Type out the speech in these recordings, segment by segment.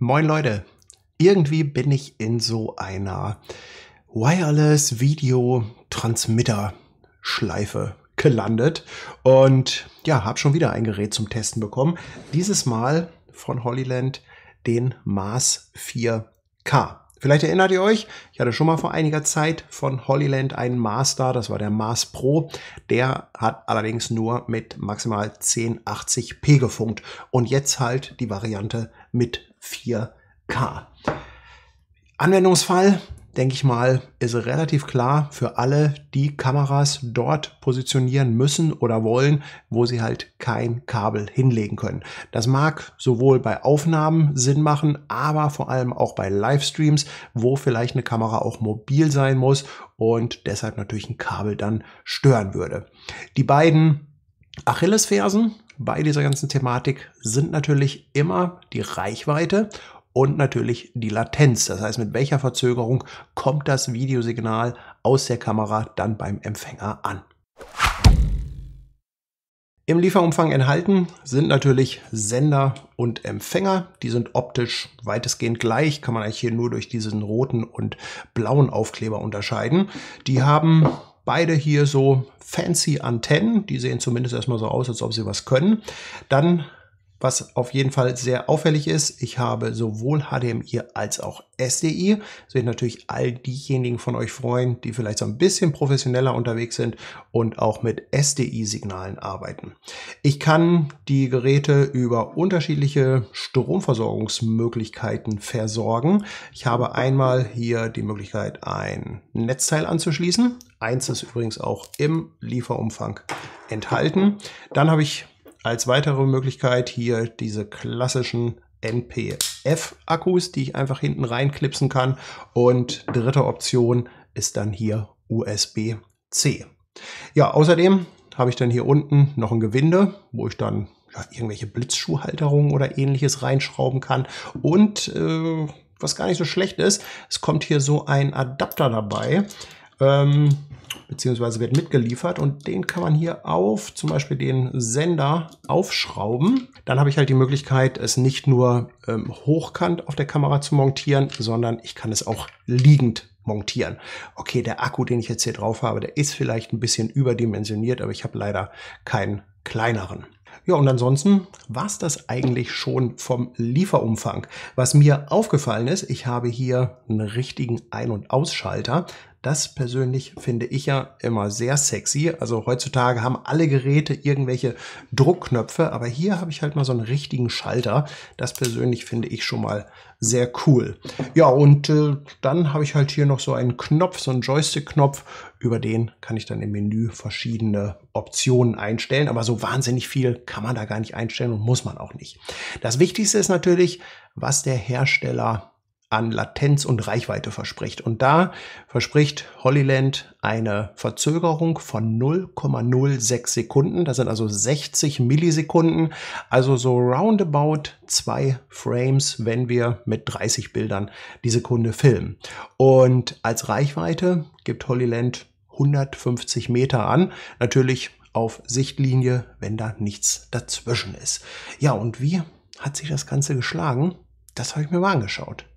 Moin Leute, irgendwie bin ich in so einer Wireless Video Transmitter Schleife gelandet und ja, habe schon wieder ein Gerät zum Testen bekommen. Dieses Mal von Hollyland den Mars 4K. Vielleicht erinnert ihr euch, ich hatte schon mal vor einiger Zeit von Hollyland einen Master, das war der Mars Pro. Der hat allerdings nur mit maximal 1080p gefunkt und jetzt halt die Variante mit 4K. Anwendungsfall, denke ich mal, ist relativ klar für alle, die Kameras dort positionieren müssen oder wollen, wo sie halt kein Kabel hinlegen können. Das mag sowohl bei Aufnahmen Sinn machen, aber vor allem auch bei Livestreams, wo vielleicht eine Kamera auch mobil sein muss und deshalb natürlich ein Kabel dann stören würde. Die beiden Achillesfersen bei dieser ganzen Thematik sind natürlich immer die Reichweite und natürlich die Latenz. Das heißt, mit welcher Verzögerung kommt das Videosignal aus der Kamera dann beim Empfänger an. Im Lieferumfang enthalten sind natürlich Sender und Empfänger. Die sind optisch weitestgehend gleich, kann man eigentlich hier nur durch diesen roten und blauen Aufkleber unterscheiden. Die haben Beide hier so fancy Antennen, die sehen zumindest erstmal so aus, als ob sie was können. Dann was auf jeden Fall sehr auffällig ist, ich habe sowohl HDMI als auch SDI. Sich natürlich all diejenigen von euch freuen, die vielleicht so ein bisschen professioneller unterwegs sind und auch mit SDI-Signalen arbeiten. Ich kann die Geräte über unterschiedliche Stromversorgungsmöglichkeiten versorgen. Ich habe einmal hier die Möglichkeit, ein Netzteil anzuschließen. Eins ist übrigens auch im Lieferumfang enthalten. Dann habe ich als weitere Möglichkeit hier diese klassischen NPF-Akkus, die ich einfach hinten reinklipsen kann. Und dritte Option ist dann hier USB-C. Ja, außerdem habe ich dann hier unten noch ein Gewinde, wo ich dann ja, irgendwelche Blitzschuhhalterungen oder ähnliches reinschrauben kann. Und äh, was gar nicht so schlecht ist, es kommt hier so ein Adapter dabei. Ähm, beziehungsweise wird mitgeliefert und den kann man hier auf zum Beispiel den Sender aufschrauben. Dann habe ich halt die Möglichkeit, es nicht nur ähm, hochkant auf der Kamera zu montieren, sondern ich kann es auch liegend montieren. Okay, der Akku, den ich jetzt hier drauf habe, der ist vielleicht ein bisschen überdimensioniert, aber ich habe leider keinen kleineren. Ja, und ansonsten war es das eigentlich schon vom Lieferumfang. Was mir aufgefallen ist, ich habe hier einen richtigen Ein- und Ausschalter. Das persönlich finde ich ja immer sehr sexy. Also heutzutage haben alle Geräte irgendwelche Druckknöpfe, aber hier habe ich halt mal so einen richtigen Schalter. Das persönlich finde ich schon mal sehr cool. Ja, und äh, dann habe ich halt hier noch so einen Knopf, so einen Joystick-Knopf. Über den kann ich dann im Menü verschiedene Optionen einstellen. Aber so wahnsinnig viel kann man da gar nicht einstellen und muss man auch nicht. Das Wichtigste ist natürlich, was der Hersteller an Latenz und Reichweite verspricht. Und da verspricht Holyland eine Verzögerung von 0,06 Sekunden. Das sind also 60 Millisekunden, also so roundabout zwei Frames, wenn wir mit 30 Bildern die Sekunde filmen. Und als Reichweite gibt Holyland 150 Meter an. Natürlich auf Sichtlinie, wenn da nichts dazwischen ist. Ja, und wie hat sich das Ganze geschlagen? Das habe ich mir mal angeschaut.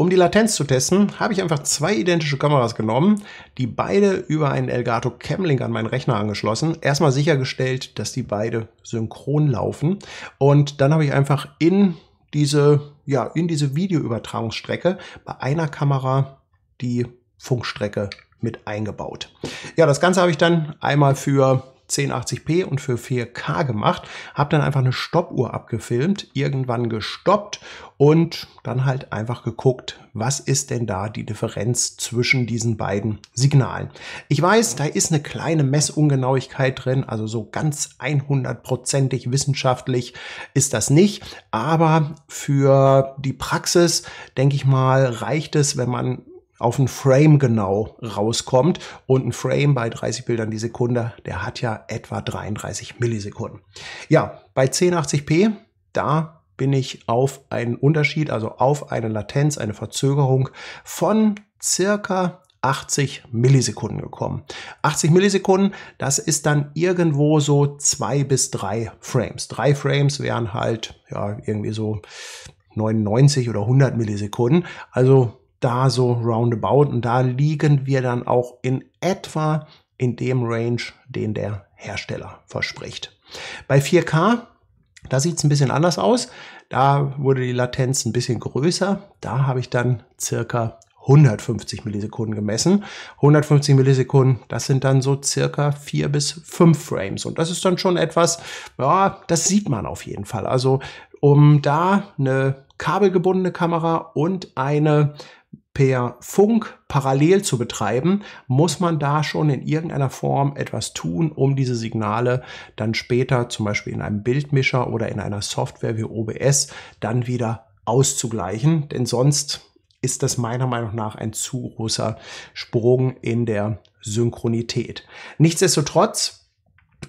Um die Latenz zu testen, habe ich einfach zwei identische Kameras genommen, die beide über einen Elgato Camlink an meinen Rechner angeschlossen. Erstmal sichergestellt, dass die beide synchron laufen. Und dann habe ich einfach in diese, ja, in diese Videoübertragungsstrecke bei einer Kamera die Funkstrecke mit eingebaut. Ja, das Ganze habe ich dann einmal für 1080p und für 4K gemacht, habe dann einfach eine Stoppuhr abgefilmt, irgendwann gestoppt und dann halt einfach geguckt, was ist denn da die Differenz zwischen diesen beiden Signalen. Ich weiß, da ist eine kleine Messungenauigkeit drin, also so ganz 100%ig wissenschaftlich ist das nicht, aber für die Praxis, denke ich mal, reicht es, wenn man auf ein Frame genau mhm. rauskommt. Und ein Frame bei 30 Bildern die Sekunde, der hat ja etwa 33 Millisekunden. Ja, bei 1080p, da bin ich auf einen Unterschied, also auf eine Latenz, eine Verzögerung von circa 80 Millisekunden gekommen. 80 Millisekunden, das ist dann irgendwo so zwei bis drei Frames. Drei Frames wären halt ja irgendwie so 99 oder 100 Millisekunden. Also da so roundabout. Und da liegen wir dann auch in etwa in dem Range, den der Hersteller verspricht. Bei 4K, da sieht es ein bisschen anders aus. Da wurde die Latenz ein bisschen größer. Da habe ich dann circa 150 Millisekunden gemessen. 150 Millisekunden, das sind dann so circa vier bis fünf Frames. Und das ist dann schon etwas, ja, das sieht man auf jeden Fall. Also um da eine kabelgebundene Kamera und eine per Funk parallel zu betreiben, muss man da schon in irgendeiner Form etwas tun, um diese Signale dann später zum Beispiel in einem Bildmischer oder in einer Software wie OBS dann wieder auszugleichen, denn sonst ist das meiner Meinung nach ein zu großer Sprung in der Synchronität. Nichtsdestotrotz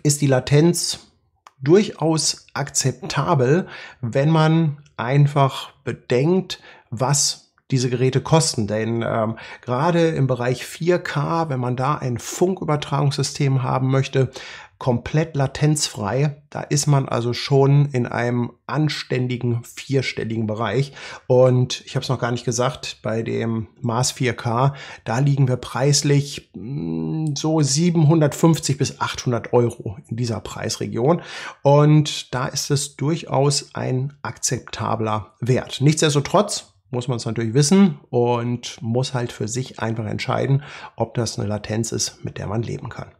ist die Latenz durchaus akzeptabel, wenn man einfach bedenkt, was diese Geräte kosten. Denn ähm, gerade im Bereich 4K, wenn man da ein Funkübertragungssystem haben möchte, komplett latenzfrei. Da ist man also schon in einem anständigen vierstelligen Bereich. Und ich habe es noch gar nicht gesagt, bei dem Mars 4K, da liegen wir preislich hm, so 750 bis 800 Euro in dieser Preisregion. Und da ist es durchaus ein akzeptabler Wert. Nichtsdestotrotz, muss man es natürlich wissen und muss halt für sich einfach entscheiden, ob das eine Latenz ist, mit der man leben kann.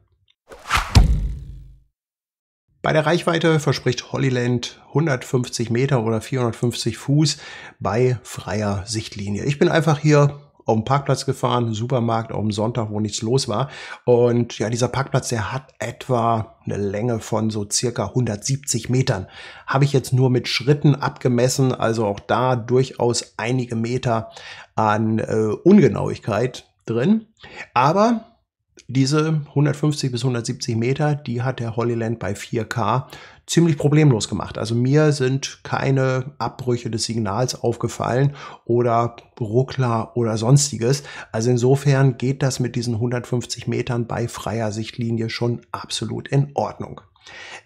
Bei der Reichweite verspricht Holyland 150 Meter oder 450 Fuß bei freier Sichtlinie. Ich bin einfach hier auf den Parkplatz gefahren, Supermarkt auf dem Sonntag, wo nichts los war. Und ja, dieser Parkplatz, der hat etwa eine Länge von so circa 170 Metern. Habe ich jetzt nur mit Schritten abgemessen, also auch da durchaus einige Meter an äh, Ungenauigkeit drin. Aber diese 150 bis 170 Meter, die hat der Holy bei 4K ziemlich problemlos gemacht. Also mir sind keine Abbrüche des Signals aufgefallen oder Ruckler oder sonstiges. Also insofern geht das mit diesen 150 Metern bei freier Sichtlinie schon absolut in Ordnung.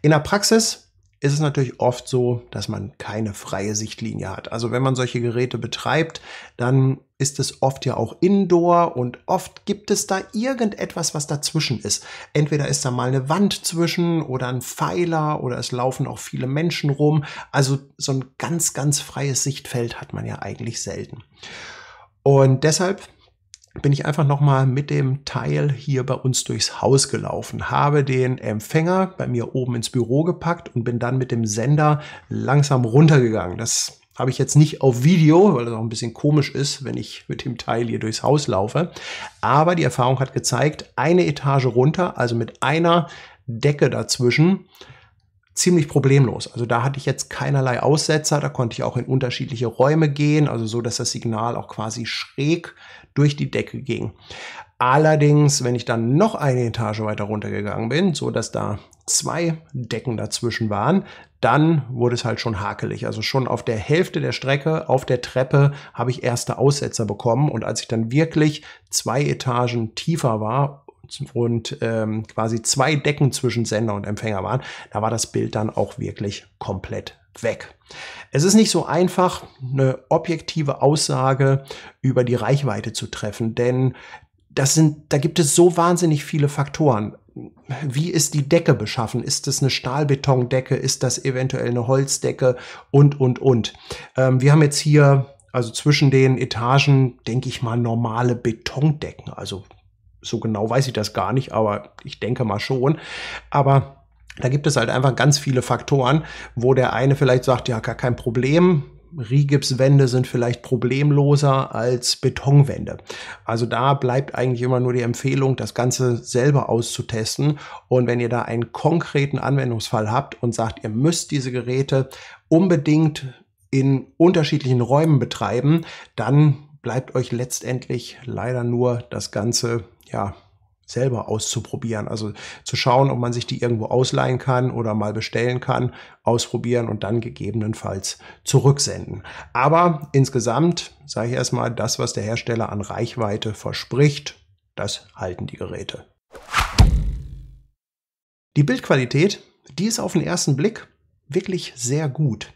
In der Praxis ist es natürlich oft so, dass man keine freie Sichtlinie hat. Also wenn man solche Geräte betreibt, dann ist es oft ja auch indoor und oft gibt es da irgendetwas, was dazwischen ist. Entweder ist da mal eine Wand zwischen oder ein Pfeiler oder es laufen auch viele Menschen rum. Also so ein ganz, ganz freies Sichtfeld hat man ja eigentlich selten. Und deshalb bin ich einfach nochmal mit dem Teil hier bei uns durchs Haus gelaufen, habe den Empfänger bei mir oben ins Büro gepackt und bin dann mit dem Sender langsam runtergegangen. Das habe ich jetzt nicht auf Video, weil das auch ein bisschen komisch ist, wenn ich mit dem Teil hier durchs Haus laufe. Aber die Erfahrung hat gezeigt, eine Etage runter, also mit einer Decke dazwischen, ziemlich problemlos. Also da hatte ich jetzt keinerlei Aussetzer, da konnte ich auch in unterschiedliche Räume gehen, also so, dass das Signal auch quasi schräg durch die Decke ging. Allerdings, wenn ich dann noch eine Etage weiter runtergegangen bin, so dass da zwei Decken dazwischen waren, dann wurde es halt schon hakelig. Also schon auf der Hälfte der Strecke, auf der Treppe, habe ich erste Aussetzer bekommen. Und als ich dann wirklich zwei Etagen tiefer war und ähm, quasi zwei Decken zwischen Sender und Empfänger waren, da war das Bild dann auch wirklich komplett weg. Es ist nicht so einfach, eine objektive Aussage über die Reichweite zu treffen, denn das sind, da gibt es so wahnsinnig viele Faktoren. Wie ist die Decke beschaffen? Ist das eine Stahlbetondecke? Ist das eventuell eine Holzdecke? Und, und, und. Ähm, wir haben jetzt hier, also zwischen den Etagen, denke ich mal, normale Betondecken, also so genau weiß ich das gar nicht, aber ich denke mal schon. Aber da gibt es halt einfach ganz viele Faktoren, wo der eine vielleicht sagt, ja, gar kein Problem. Rigipswände sind vielleicht problemloser als Betonwände. Also da bleibt eigentlich immer nur die Empfehlung, das Ganze selber auszutesten. Und wenn ihr da einen konkreten Anwendungsfall habt und sagt, ihr müsst diese Geräte unbedingt in unterschiedlichen Räumen betreiben, dann bleibt euch letztendlich leider nur das Ganze ja, selber auszuprobieren. Also zu schauen, ob man sich die irgendwo ausleihen kann oder mal bestellen kann, ausprobieren und dann gegebenenfalls zurücksenden. Aber insgesamt sage ich erstmal, das, was der Hersteller an Reichweite verspricht, das halten die Geräte. Die Bildqualität, die ist auf den ersten Blick wirklich sehr gut.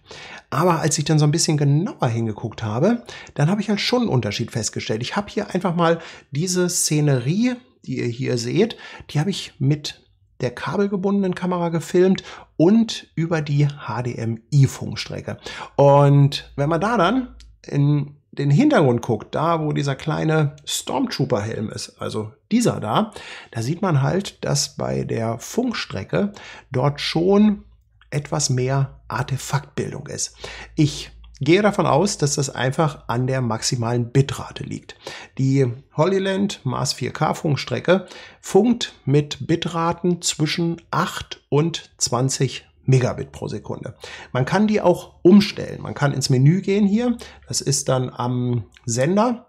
Aber als ich dann so ein bisschen genauer hingeguckt habe, dann habe ich halt schon einen Unterschied festgestellt. Ich habe hier einfach mal diese Szenerie, die ihr hier seht, die habe ich mit der kabelgebundenen Kamera gefilmt und über die HDMI-Funkstrecke. Und wenn man da dann in den Hintergrund guckt, da wo dieser kleine Stormtrooper-Helm ist, also dieser da, da sieht man halt, dass bei der Funkstrecke dort schon etwas mehr Artefaktbildung ist. Ich gehe davon aus, dass das einfach an der maximalen Bitrate liegt. Die Holyland Mars 4K Funkstrecke funkt mit Bitraten zwischen 8 und 20 Megabit pro Sekunde. Man kann die auch umstellen. Man kann ins Menü gehen hier. Das ist dann am Sender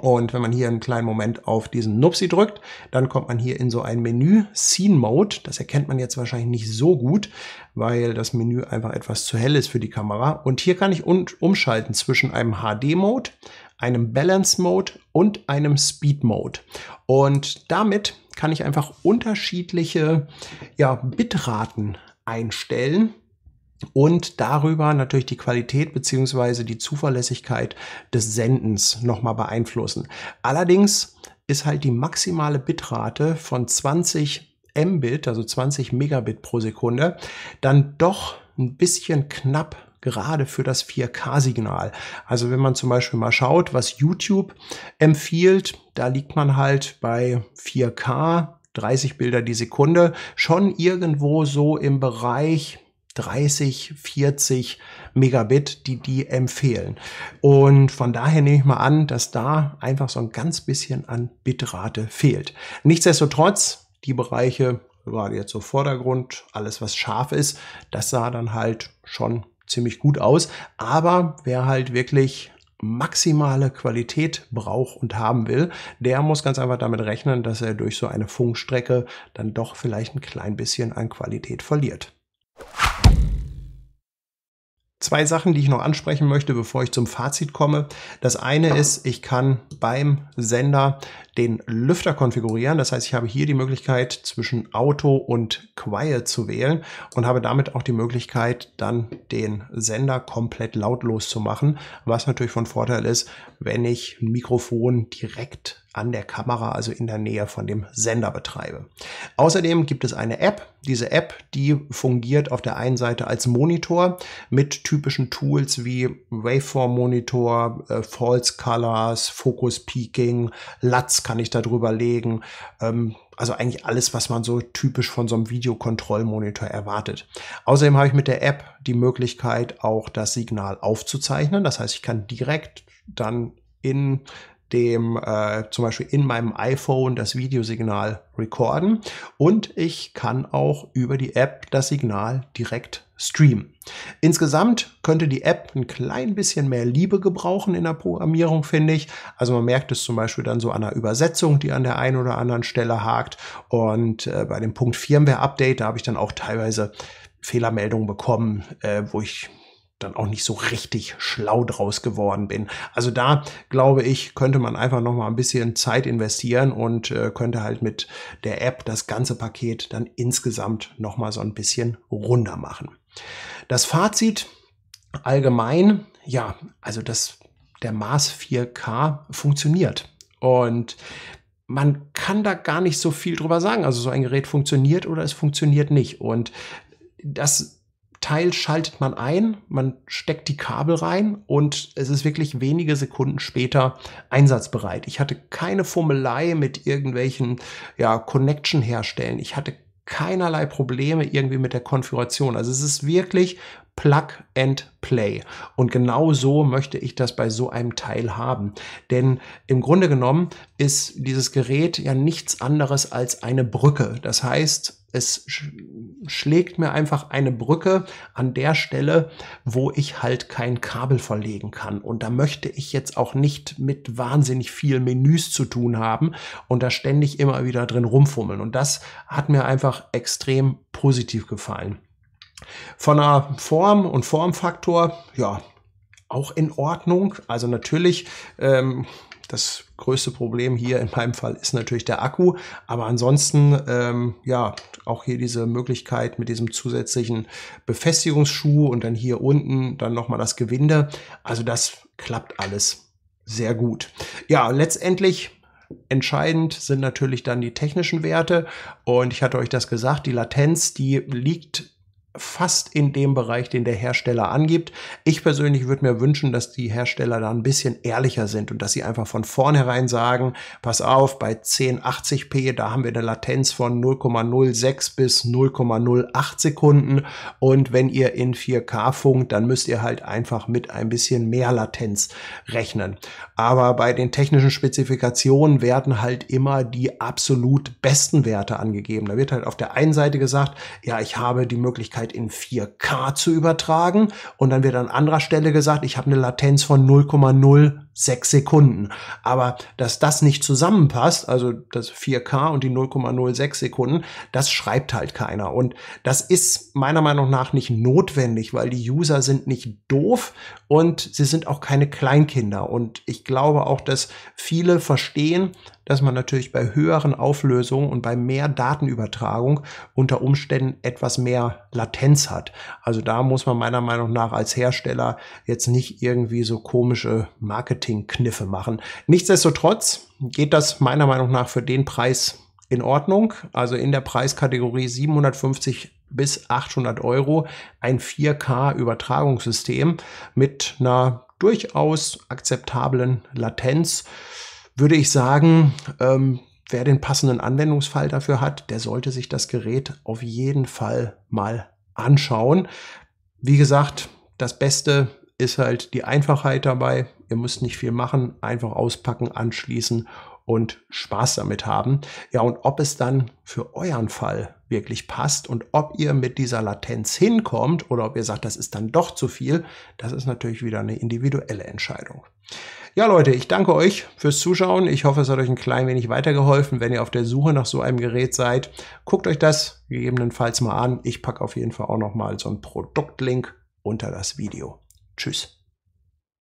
und wenn man hier einen kleinen Moment auf diesen Nupsi drückt, dann kommt man hier in so ein Menü, Scene Mode. Das erkennt man jetzt wahrscheinlich nicht so gut, weil das Menü einfach etwas zu hell ist für die Kamera. Und hier kann ich umschalten zwischen einem HD-Mode, einem Balance-Mode und einem Speed-Mode. Und damit kann ich einfach unterschiedliche ja, Bitraten einstellen und darüber natürlich die Qualität beziehungsweise die Zuverlässigkeit des Sendens nochmal beeinflussen. Allerdings ist halt die maximale Bitrate von 20 Mbit, also 20 Megabit pro Sekunde, dann doch ein bisschen knapp gerade für das 4K-Signal. Also wenn man zum Beispiel mal schaut, was YouTube empfiehlt, da liegt man halt bei 4K, 30 Bilder die Sekunde, schon irgendwo so im Bereich 30, 40 Megabit, die die empfehlen. Und von daher nehme ich mal an, dass da einfach so ein ganz bisschen an Bitrate fehlt. Nichtsdestotrotz, die Bereiche, gerade jetzt so Vordergrund, alles was scharf ist, das sah dann halt schon ziemlich gut aus. Aber wer halt wirklich maximale Qualität braucht und haben will, der muss ganz einfach damit rechnen, dass er durch so eine Funkstrecke dann doch vielleicht ein klein bisschen an Qualität verliert zwei Sachen, die ich noch ansprechen möchte, bevor ich zum Fazit komme. Das eine ist, ich kann beim Sender den Lüfter konfigurieren. Das heißt, ich habe hier die Möglichkeit zwischen Auto und Quiet zu wählen und habe damit auch die Möglichkeit, dann den Sender komplett lautlos zu machen, was natürlich von Vorteil ist, wenn ich ein Mikrofon direkt an der Kamera, also in der Nähe von dem Sender betreibe. Außerdem gibt es eine App. Diese App, die fungiert auf der einen Seite als Monitor mit typischen Tools wie Waveform Monitor, äh, False Colors, Focus Peaking, LUTs kann ich da drüber legen. Ähm, also eigentlich alles, was man so typisch von so einem Videokontrollmonitor erwartet. Außerdem habe ich mit der App die Möglichkeit, auch das Signal aufzuzeichnen. Das heißt, ich kann direkt dann in dem äh, zum Beispiel in meinem iPhone das Videosignal recorden und ich kann auch über die App das Signal direkt streamen. Insgesamt könnte die App ein klein bisschen mehr Liebe gebrauchen in der Programmierung, finde ich. Also man merkt es zum Beispiel dann so an der Übersetzung, die an der einen oder anderen Stelle hakt. Und äh, bei dem Punkt Firmware-Update, da habe ich dann auch teilweise Fehlermeldungen bekommen, äh, wo ich dann auch nicht so richtig schlau draus geworden bin. Also da glaube ich, könnte man einfach noch mal ein bisschen Zeit investieren und äh, könnte halt mit der App das ganze Paket dann insgesamt noch mal so ein bisschen runder machen. Das Fazit allgemein, ja, also das der Mars 4K funktioniert und man kann da gar nicht so viel drüber sagen. Also so ein Gerät funktioniert oder es funktioniert nicht. Und das Teil schaltet man ein, man steckt die Kabel rein und es ist wirklich wenige Sekunden später einsatzbereit. Ich hatte keine Fummelei mit irgendwelchen ja, Connection herstellen. Ich hatte keinerlei Probleme irgendwie mit der Konfiguration. Also es ist wirklich Plug and Play. Und genau so möchte ich das bei so einem Teil haben. Denn im Grunde genommen ist dieses Gerät ja nichts anderes als eine Brücke. Das heißt, es sch schlägt mir einfach eine Brücke an der Stelle, wo ich halt kein Kabel verlegen kann. Und da möchte ich jetzt auch nicht mit wahnsinnig vielen Menüs zu tun haben und da ständig immer wieder drin rumfummeln. Und das hat mir einfach extrem positiv gefallen. Von der Form und Formfaktor, ja, auch in Ordnung. Also natürlich, ähm, das größte Problem hier in meinem Fall ist natürlich der Akku. Aber ansonsten, ähm, ja, auch hier diese Möglichkeit mit diesem zusätzlichen Befestigungsschuh und dann hier unten dann nochmal das Gewinde. Also das klappt alles sehr gut. Ja, letztendlich Entscheidend sind natürlich dann die technischen Werte und ich hatte euch das gesagt, die Latenz, die liegt fast in dem Bereich, den der Hersteller angibt. Ich persönlich würde mir wünschen, dass die Hersteller da ein bisschen ehrlicher sind und dass sie einfach von vornherein sagen, pass auf, bei 1080p, da haben wir eine Latenz von 0,06 bis 0,08 Sekunden und wenn ihr in 4K funkt, dann müsst ihr halt einfach mit ein bisschen mehr Latenz rechnen. Aber bei den technischen Spezifikationen werden halt immer die absolut besten Werte angegeben. Da wird halt auf der einen Seite gesagt, ja, ich habe die Möglichkeit, Echtzeit in 4K zu übertragen. Und dann wird an anderer Stelle gesagt, ich habe eine Latenz von 0,06 Sekunden. Aber dass das nicht zusammenpasst, also das 4K und die 0,06 Sekunden, das schreibt halt keiner. Und das ist meiner Meinung nach nicht notwendig, weil die User sind nicht doof und sie sind auch keine Kleinkinder. Und ich glaube auch, dass viele verstehen, dass man natürlich bei höheren Auflösungen und bei mehr Datenübertragung unter Umständen etwas mehr Latenz hat. Also da muss man meiner Meinung nach als Hersteller jetzt nicht irgendwie so komische Marketingkniffe machen. Nichtsdestotrotz geht das meiner Meinung nach für den Preis in Ordnung. Also in der Preiskategorie 750 bis 800 Euro ein 4K-Übertragungssystem mit einer durchaus akzeptablen Latenz. Würde ich sagen, ähm, wer den passenden Anwendungsfall dafür hat, der sollte sich das Gerät auf jeden Fall mal anschauen. Wie gesagt, das Beste ist halt die Einfachheit dabei. Ihr müsst nicht viel machen, einfach auspacken, anschließen und Spaß damit haben. Ja, und ob es dann für euren Fall wirklich passt und ob ihr mit dieser Latenz hinkommt oder ob ihr sagt, das ist dann doch zu viel, das ist natürlich wieder eine individuelle Entscheidung. Ja, Leute, ich danke euch fürs Zuschauen. Ich hoffe, es hat euch ein klein wenig weitergeholfen. Wenn ihr auf der Suche nach so einem Gerät seid, guckt euch das gegebenenfalls mal an. Ich packe auf jeden Fall auch nochmal so einen Produktlink unter das Video. Tschüss.